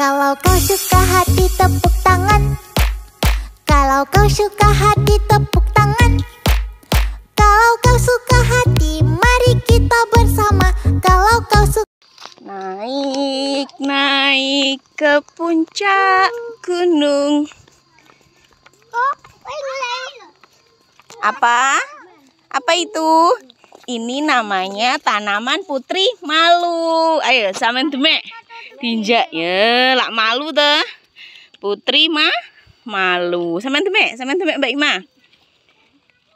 Kalau kau suka hati tepuk tangan Kalau kau suka hati tepuk tangan Kalau kau suka hati mari kita bersama Kalau kau suka Naik, naik ke puncak gunung oh, Apa? Apa itu? Ini namanya tanaman putri malu Ayo, samen demek tinja ya lak malu tuh putri mah malu sama temek sama temek mbak Ima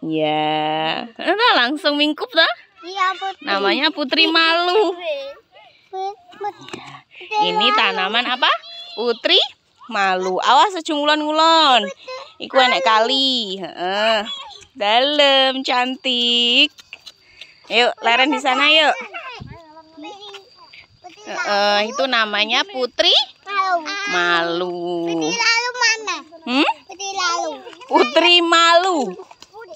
ya nah, langsung mingkup dah ya, putri. namanya iya, putri malu ini tanaman apa putri malu awas secungulon ngulon iku enak kali dalam cantik yuk leren di sana yuk uh, itu namanya putri malu. Malu. Putri lalu mana? Hmm? Putri lalu. Putri malu.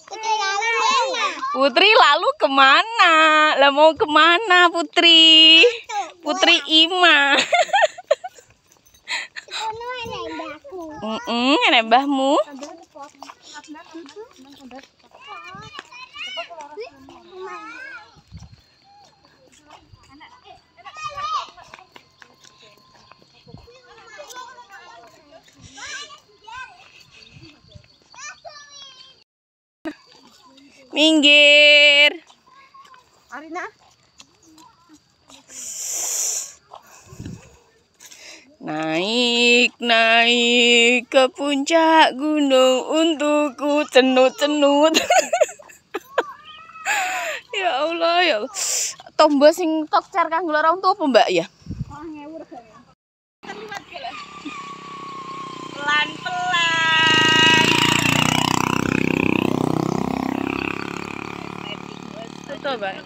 Putri lalu mana? Putri lalu kemana? Lah mau kemana Putri? Putri Ima. Mm -mm, nenek mbahmu. Minggir. Arina. Naik, naik ke puncak gunung untukku cenut-cenut. ya Allah, ya Allah. Tombol sing car kanggo orang tua apa, Mbak, ya? 拜拜。